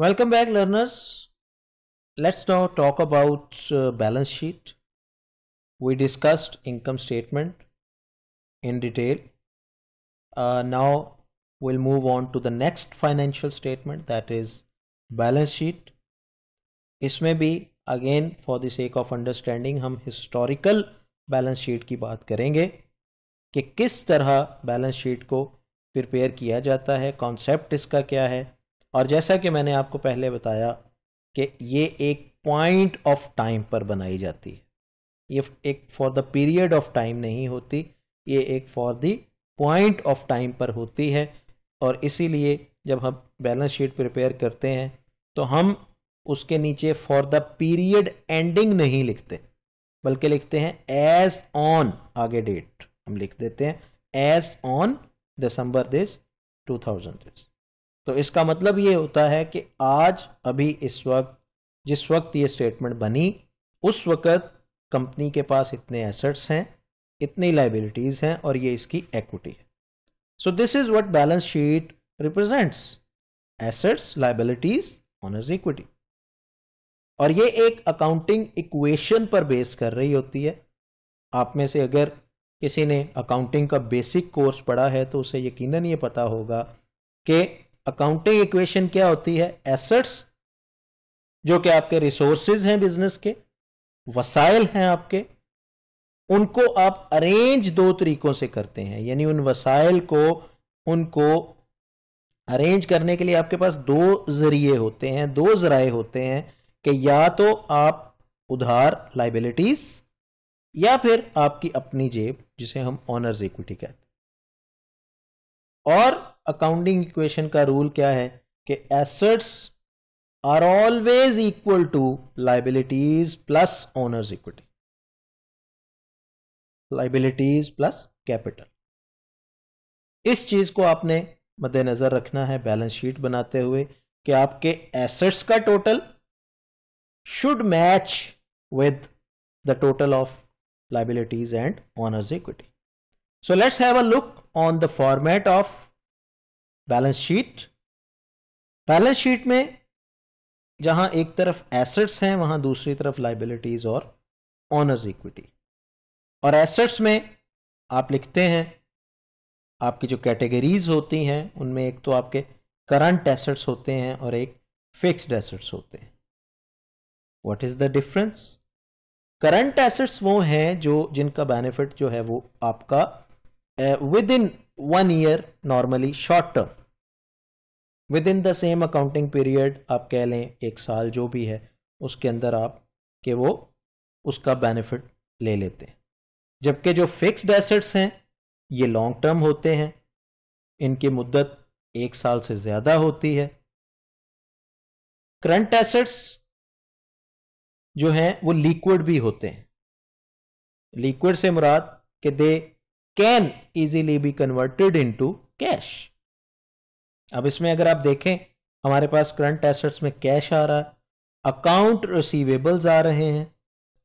Welcome back learners. Let's now talk about uh, balance sheet. We discussed income statement in detail. Uh, now we'll move on to the next financial statement that is balance sheet. may be again for the sake of understanding hum historical balance sheet ki baat karenge कि kis तरह balance sheet ko prepare kiya jata hai concept iska kya hai और जैसा कि मैंने आपको पहले बताया कि ये एक पॉइंट ऑफ टाइम पर बनाई जाती है ये एक for the period of time नहीं होती ये एक for the point of time पर होती है और इसीलिए जब हम बैलेंस शीट प्रिपेयर करते हैं तो हम उसके नीचे फॉर द पीरियड एंडिंग नहीं लिखते बल्कि लिखते हैं एज ऑन आगे डेट हम लिख देते हैं as on December this two thousand this तो इसका मतलब ये होता है कि आज अभी इस वक्त जिस वक्त ये स्टेटमेंट बनी उस वक्त कंपनी के पास इतने एसेट्स हैं इतनी लाइबिलिटीज़ हैं और ये इसकी एक्विटी है so this is what balance sheet represents assets liabilities owners equity और ये एक अकाउंटिंग इक्वेशन पर बेस कर रही होती है आप में से अगर किसी ने अकाउंटिंग का बेसिक कोर्स पढ़ा है तो उसे यकीनन ये पता होगा कि अकाउंटिंग इक्वेशन क्या होती है एसेट्स जो कि आपके रिसोर्सेज हैं बिजनेस के वसाइल हैं आपके उनको आप अरेंज दो तरीकों से करते हैं यानी उन वसाइल को उनको अरेंज करने के लिए आपके पास दो जरिए होते हैं दो जराए होते हैं कि या तो आप उधार लाइबिलिटीज या फिर आपकी अपनी जेब जिसे हम ऑनर्स इक्विटी कहते हैं और अकाउंटिंग इक्वेशन का रूल क्या है कि assets are always equal to liabilities plus owners equity liabilities plus capital इस चीज को आपने मद्देनजर रखना है बैलेंस शीट बनाते हुए कि आपके एसेट्स का total should match with the total of liabilities and owners equity so let's have a look on the format of balance sheet balance sheet में जहां एक तरफ एसेट्स हैं वहां दूसरी तरफ लाइबिलिटीज और ऑनर्स इक्विटी और एसेट्स में आप लिखते हैं आपकी जो कैटेगरीज होती हैं उनमें एक तो आपके करंट एसेट्स होते हैं और एक फिक्स्ड एसेट्स होते हैं what is the difference current assets वो हैं जो जिनका बेनिफिट जो है वो आपका within one year normally short term within the same accounting period आप कह लें एक साल जो भी है उसके अंदर आप के वो उसका बेनिफिट ले लेते हैं जबकि जो फिक्स्ड एसेट्स हैं ये लॉन्ग टर्म होते हैं इनकी मुद्दत एक साल से ज़्यादा होती है करंट एसेट्स जो हैं वो लिक्विड भी होते हैं लिक्विड से मुराद कि they can easily be converted into cash अब इसमें अगर आप देखें हमारे पास करंट एसेट्स में कैश आ रहा है अकाउंट रिसीवेबल्स आ रहे हैं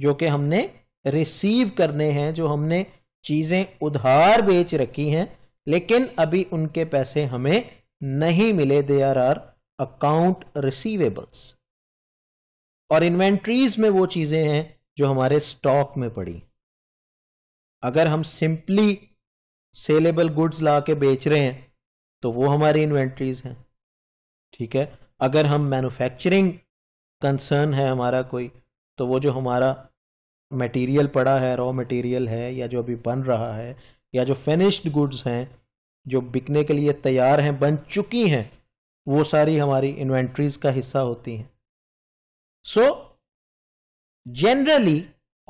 जो कि हमने रिसीव करने हैं जो हमने चीज़ें उधार बेच रखी हैं लेकिन अभी उनके पैसे हमें नहीं मिले they are are account receivables और इन्वेंट्रीज में वो चीज़ें हैं जो हमारे स्टॉक में पड़ी अगर हम सिंपली सेलेबल गुड्स ला के बेच रहे हैं तो वो हमारी इन्वेंट्रीज हैं ठीक है अगर हम मैन्युफैक्चरिंग कंसर्न है हमारा कोई तो वो जो हमारा मटेरियल पड़ा है रॉ मटेरियल है या जो अभी बन रहा है या जो फिनिश्ड गुड्स हैं जो बिकने के लिए तैयार हैं बन चुकी हैं वो सारी हमारी इन्वेंट्रीज का हिस्सा होती हैं सो जनरली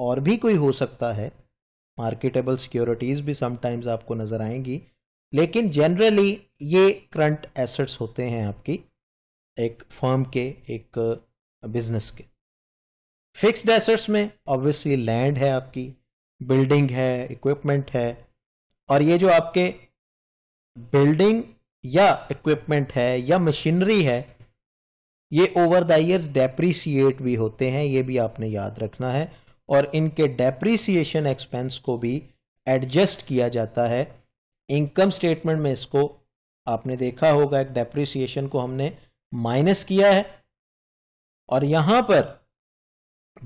और भी कोई हो सकता है मार्केटेबल सिक्योरिटीज़ भी समटाइम्स आपको नज़र आएंगी लेकिन जनरली ये करंट एसेट्स होते हैं आपकी एक फर्म के एक बिजनेस के फिक्स्ड एसेट्स में ऑब्वियसली लैंड है आपकी बिल्डिंग है इक्विपमेंट है और ये जो आपके बिल्डिंग या इक्विपमेंट है या मशीनरी है ये ओवर द ईयर्स डेप्रिसिएट भी होते हैं ये भी आपने याद रखना है और इनके डेप्रीसिएशन एक्सपेंस को भी एडजस्ट किया जाता है इनकम स्टेटमेंट में इसको आपने देखा होगा एक डेप्रिसिएशन को हमने माइनस किया है और यहां पर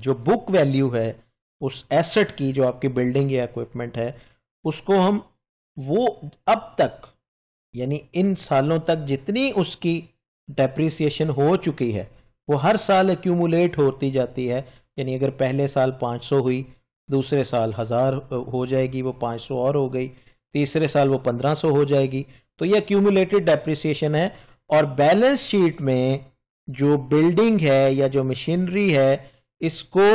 जो बुक वैल्यू है उस एसेट की जो आपकी बिल्डिंग या इक्विपमेंट है उसको हम वो अब तक यानी इन सालों तक जितनी उसकी डेप्रिसिएशन हो चुकी है वो हर साल एक्यूमुलेट होती जाती है यानी अगर पहले साल 500 हुई दूसरे साल हज़ार हो जाएगी वो 500 और हो गई तीसरे साल वो पंद्रह सौ हो जाएगी तो ये अक्यूमुलेटेड डेप्रिसिएशन है और बैलेंस शीट में जो बिल्डिंग है या जो मशीनरी है इसको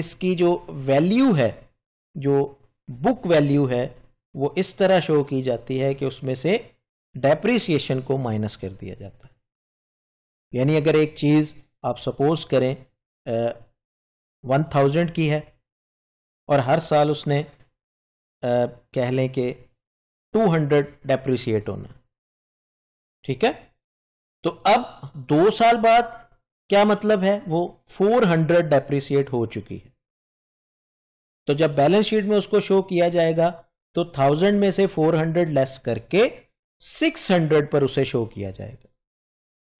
इसकी जो वैल्यू है जो बुक वैल्यू है वो इस तरह शो की जाती है कि उसमें से डेप्रिसिएशन को माइनस कर दिया जाता है यानी अगर एक चीज़ आप सपोज करें वन थाउजेंड की है और हर साल उसने आ, कह लें कि 200 डेप्रिसिएट होना ठीक है तो अब दो साल बाद क्या मतलब है वो 400 डेप्रिसिएट हो चुकी है तो जब बैलेंस शीट में उसको शो किया जाएगा तो थाउजेंड में से 400 लेस करके 600 पर उसे शो किया जाएगा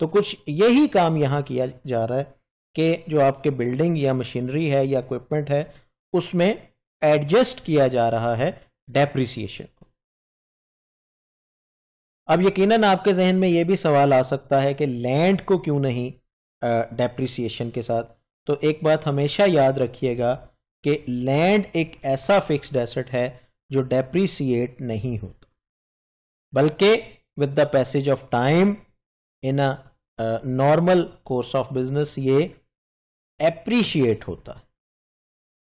तो कुछ यही काम यहां किया जा रहा है कि जो आपके बिल्डिंग या मशीनरी है या इक्विपमेंट है उसमें एडजस्ट किया जा रहा है डेप्रिसिएशन अब यकीनन आपके जहन में ये भी सवाल आ सकता है कि लैंड को क्यों नहीं डेप्रिसिएशन के साथ तो एक बात हमेशा याद रखिएगा कि लैंड एक ऐसा फिक्स्ड एसेट है जो डेप्रिसिएट नहीं होता बल्कि with the passage of time in a normal course of business ये एप्रिशिएट होता है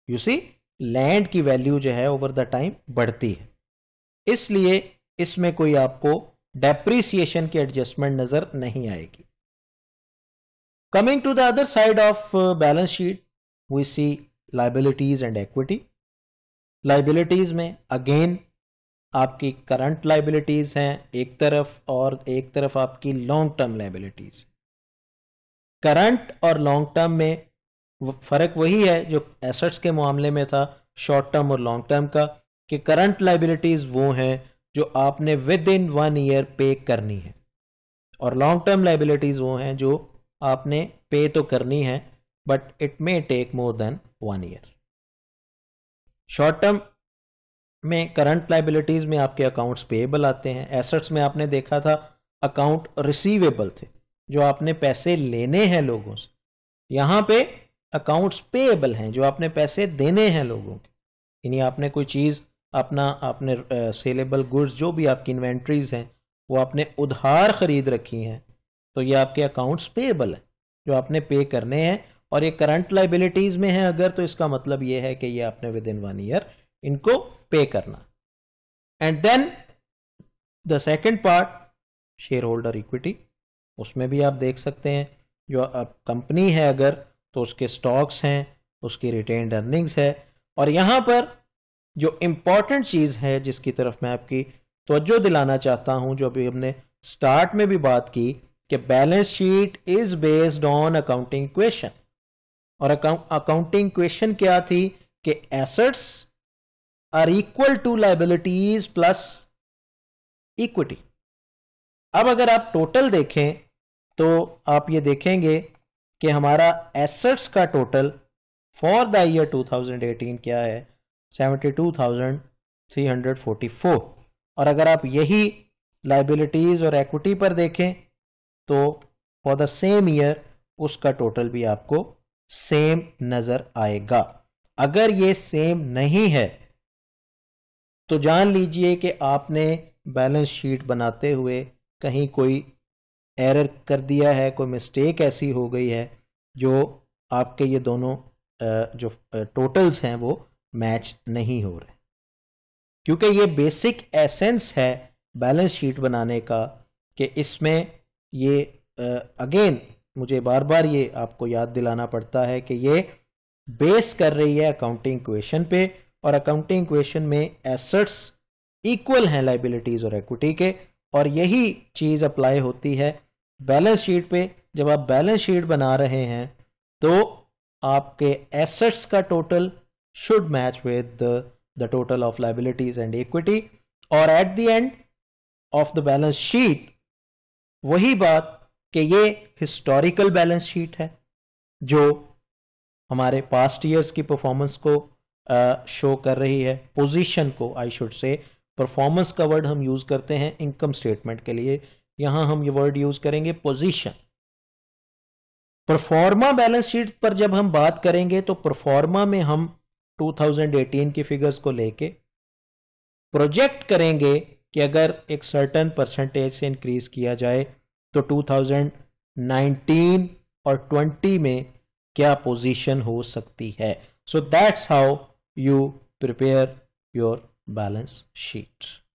यू सी लैंड की वैल्यू जो है ओवर द टाइम बढ़ती है इसलिए इसमें कोई आपको डेप्रिसिएशन की एडजस्टमेंट नजर नहीं आएगी coming to the other side of balance sheet we see liabilities and equity liabilities में अगेन आपकी करंट लाइबिलिटीज हैं एक तरफ और एक तरफ आपकी लॉन्ग टर्म लाइबिलिटीज करंट और लॉन्ग टर्म में फर्क वही है जो एसेट्स के मामले में था शॉर्ट टर्म और लॉन्ग टर्म का कि करंट लाइबिलिटीज वो हैं जो आपने विद इन वन ईयर पे करनी है और लॉन्ग टर्म लाइबिलिटीज वो हैं जो आपने पे तो करनी है but it may take more than one year short term में करंट लाइबिलिटीज में आपके अकाउंट्स पेएबल आते हैं एसेट्स में आपने देखा था अकाउंट रिसीवेबल थे जो आपने पैसे लेने हैं लोगों से यहां पे अकाउंट्स पेएबल हैं जो आपने पैसे देने हैं लोगों के यानी आपने कोई चीज अपना आपने सेलेबल गुड्स जो भी आपकी इन्वेंट्रीज हैं वो आपने उधार खरीद रखी हैं तो ये आपके अकाउंट्स पेएबल है जो आपने पे करने हैं और ये करंट लाइबिलिटीज में है अगर तो इसका मतलब ये है कि ये आपने विद इन वन ईयर इनको पे करना and then the second part shareholder equity उसमें भी आप देख सकते हैं जो आप कंपनी है अगर तो उसके स्टॉक्स हैं उसकी रिटेन अर्निंग्स है और यहाँ पर जो इम्पॉर्टेंट चीज़ है जिसकी तरफ मैं आपकी तोज्जो दिलाना चाहता हूँ जो अभी हमने स्टार्ट में भी बात की कि balance sheet is based on accounting question और अकाउंटिंग क्वेश्चन क्या थी कि assets are equal to liabilities plus equity अब अगर आप टोटल देखें तो आप ये देखेंगे कि हमारा एसेट्स का टोटल फॉर द ईयर 2018 क्या है seventy two thousand three hundred forty four और अगर आप यही लाइबिलिटीज़ और एक्विटी पर देखें तो फॉर द सेम ईयर उसका टोटल भी आपको सेम नज़र आएगा अगर ये सेम नहीं है तो जान लीजिए कि आपने बैलेंस शीट बनाते हुए कहीं कोई एरर कर दिया है कोई मिस्टेक ऐसी हो गई है जो आपके ये दोनों जो टोटल्स हैं वो मैच नहीं हो रहे क्योंकि ये बेसिक एसेंस है बैलेंस शीट बनाने का कि इसमें ये अगेन मुझे बार बार ये आपको याद दिलाना पड़ता है कि ये बेस कर रही है अकाउंटिंग क्वेश्चन पे और अकाउंटिंग क्वेश्चन में एसेट्स इक्वल हैं लाइबिलिटीज़ और एक्विटी के और यही चीज़ अप्लाई होती है बैलेंस शीट पे जब आप बैलेंस शीट बना रहे हैं तो आपके एसेट्स का total should match with the, the total of liabilities and equity और at the end of the balance sheet वही बात कि ये हिस्टोरिकल बैलेंस शीट है जो हमारे पास्ट ईयर्स की परफॉर्मेंस को शो कर रही है पोजीशन को आई शुड से परफॉर्मेंस का वर्ड हम यूज़ करते हैं इनकम स्टेटमेंट के लिए यहां हम ये वर्ड यूज़ करेंगे पोजीशन परफॉर्मा बैलेंस शीट पर जब हम बात करेंगे तो परफॉर्मा में हम 2018 की फिगर्स को लेके प्रोजेक्ट करेंगे कि अगर एक सर्टन परसेंटेज से इंक्रीज किया जाए तो 2019 और 20 में क्या पोजीशन हो सकती है so that's how you prepare your balance sheet